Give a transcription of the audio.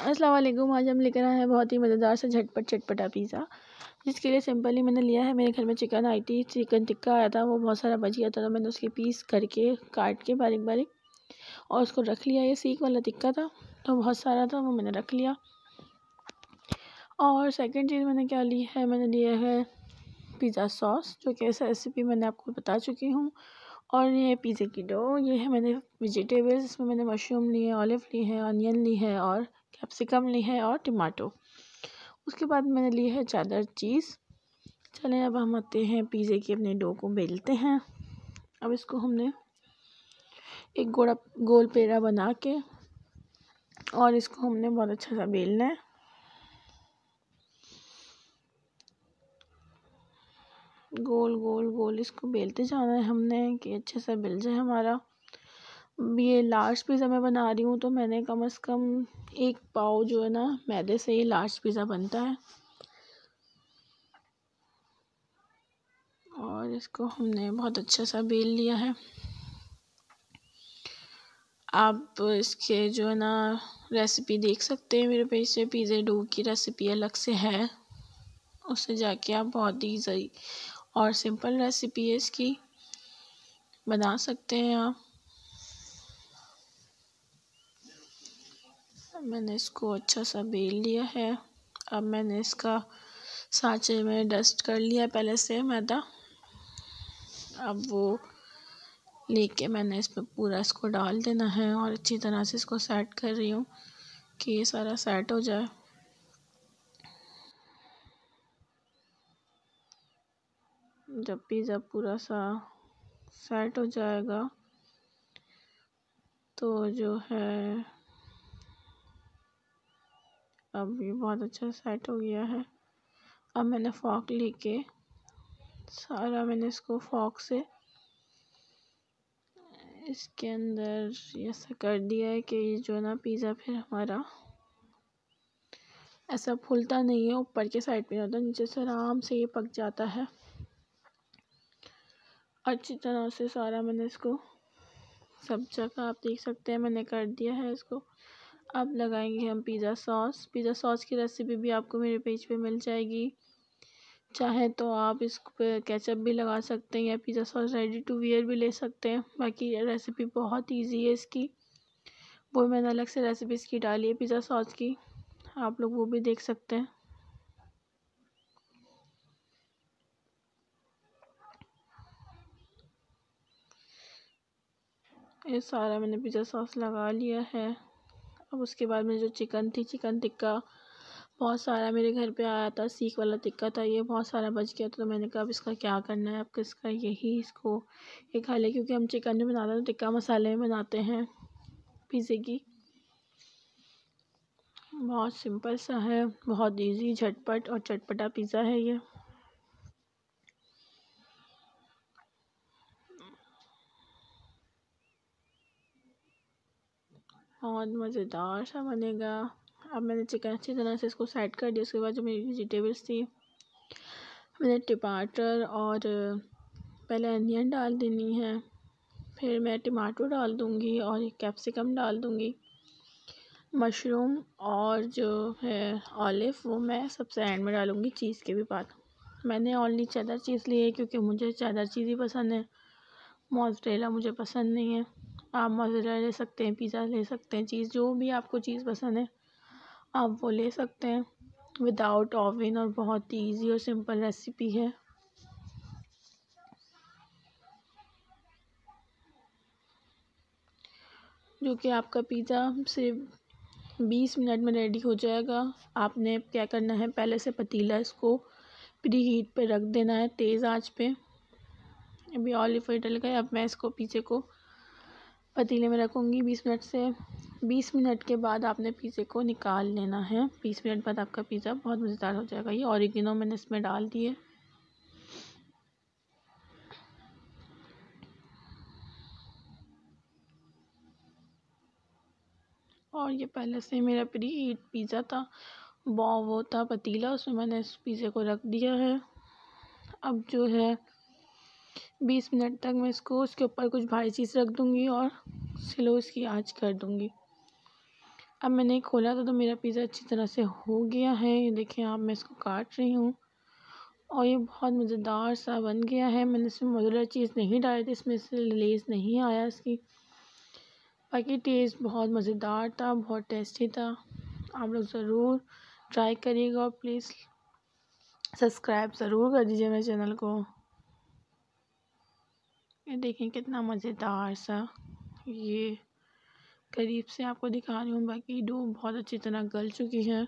असलम आज हम लेकर आए हैं बहुत ही मज़ेदार सा झटपट चटपटा पिज़्ज़ा जिसके लिए सिंपली मैंने लिया है मेरे घर में चिकन आई थी चिकन टिक्का आया था वो बहुत सारा बच गया था तो मैंने उसके पीस करके काट के बारीक बारीक और उसको रख लिया ये सीख वाला टिक्का था तो बहुत सारा था वो मैंने रख लिया और सेकेंड चीज़ मैंने क्या ली है मैंने लिया है पिज़्ज़ा सॉस जो कि ऐसा रेसिपी मैंने आपको बता चुकी हूँ और ये पिज़्ज़े की डो ये है मैंने वेजिटेबल्स इसमें मैंने मशरूम ली है ऑलिव ली है ऑनियन ली है और कैप्सिकम ली है और टमाटो उसके बाद मैंने ली है चादर चीज़ चलें अब हम आते हैं पिज़्ज़े के अपने डो को बेलते हैं अब इसको हमने एक गोड़ा गोल पेड़ा बना के और इसको हमने बहुत अच्छा सा बेलना है गोल गोल गोल इसको बेलते जाना है हमने कि अच्छे से बेल जाए हमारा ये लार्ज पिज़्ज़ा मैं बना रही हूँ तो मैंने कम से कम एक पाव जो है ना मैदे से ये लार्ज पिज़्ज़ा बनता है और इसको हमने बहुत अच्छा सा बेल लिया है आप इसके जो है ना रेसिपी देख सकते हैं मेरे पास से पिज़्ज़े डो की रेसिपी अलग से है उससे जाके आप बहुत ही और सिंपल रेसिपी है इसकी बना सकते हैं आप मैंने इसको अच्छा सा बेल लिया है अब मैंने इसका साँचे में डस्ट कर लिया पहले से मैदा अब वो लेके मैंने इस पर पूरा इसको डाल देना है और अच्छी तरह से इसको सेट कर रही हूँ कि ये सारा सेट हो जाए जब पिज़्ज़ा पूरा सा सेट हो जाएगा तो जो है अब ये बहुत अच्छा सेट हो गया है अब मैंने फॉक लेके सारा मैंने इसको फॉक से इसके अंदर ऐसा कर दिया है कि ये जो ना पिज़्ज़ा फिर हमारा ऐसा फूलता नहीं है ऊपर के साइड पे होता नीचे से आराम से ये पक जाता है अच्छी तरह से सारा मैंने इसको सब जगह आप देख सकते हैं मैंने कर दिया है इसको अब लगाएंगे हम पिज़्ज़ा सॉस पिज़्ज़ा सॉस की रेसिपी भी आपको मेरे पेज पे मिल जाएगी चाहे तो आप इस पर कैचअप भी लगा सकते हैं या pizza sauce ready to wear भी ले सकते हैं बाकी रेसिपी बहुत इजी है इसकी वो मैंने अलग से रेसिपी इसकी डाली है पिज़्ज़ा सॉस की आप लोग वो भी देख सकते हैं ये सारा मैंने पिज़्ज़ा सॉस लगा लिया है अब उसके बाद में जो चिकन थी चिकन टिक्का बहुत सारा मेरे घर पे आया था सीख वाला टिक्का था ये बहुत सारा बच गया था तो मैंने कहा अब इसका क्या करना है अब किसका यही इसको ये खा ले क्योंकि हम चिकन में बनाते हैं टिक्का मसाले में बनाते हैं पिज़्ज़े की बहुत सिंपल सा है बहुत इजी झटपट और चटपटा पिज़्ज़ा है ये और मज़ेदार सा बनेगा अब मैंने चिकन अच्छी तरह से इसको सेट कर दिया उसके बाद जो मेरी वेजिटेबल्स थी मैंने टमाटर और पहले अनियन डाल देनी है फिर मैं टमाटर डाल दूँगी और एक कैप्सिकम डाल दूँगी मशरूम और जो है ऑलिव वो मैं सबसे एंड में डालूँगी चीज़ के भी बाद मैंने ऑनली चैदर चीज़ ली है क्योंकि मुझे चैदर चीज़ ही पसंद है मोजरेला मुझे पसंद नहीं है आप मोजरेला ले सकते हैं पिज़्ज़ा ले सकते हैं चीज़ जो भी आपको चीज़ पसंद है आप वो ले सकते हैं विदाउट ओवन और बहुत ही ईजी और सिंपल रेसिपी है जो कि आपका पिज़्ज़ा सिर्फ बीस मिनट में रेडी हो जाएगा आपने क्या करना है पहले से पतीला इसको प्री हीट पर रख देना है तेज़ आंच पे अभी ऑलिव ऑयल डल गए अब मैं इसको पीछे को पतीले में रखूँगी बीस मिनट से बीस मिनट के बाद आपने पिज़्ज़े को निकाल लेना है बीस मिनट बाद आपका पिज़्ज़ा बहुत मज़ेदार हो जाएगा ये दिनों मैंने इसमें डाल दिए और ये पहले से मेरा प्री पिज़्ज़ा था वो वो था पतीला उसमें मैंने इस पिज़्ज़े को रख दिया है अब जो है बीस मिनट तक मैं इसको उसके ऊपर कुछ भारी चीज़ रख दूँगी और स्लो इसकी आँच कर दूँगी अब मैंने खोला था तो मेरा पिज़्ज़ा अच्छी तरह से हो गया है ये देखिए आप मैं इसको काट रही हूँ और ये बहुत मज़ेदार सा बन गया है मैंने इसमें मदुलर चीज़ नहीं डाली थी इसमें से लेस नहीं आया इसकी बाकी टेस्ट बहुत मज़ेदार था बहुत टेस्टी था आप लोग ज़रूर ट्राई करिएगा और प्लीज़ सब्सक्राइब ज़रूर कर दीजिए मेरे चैनल को ये देखें कितना मज़ेदार सा ये करीब से आपको दिखा रही हूँ बाकी डो बहुत अच्छी तरह गल चुकी है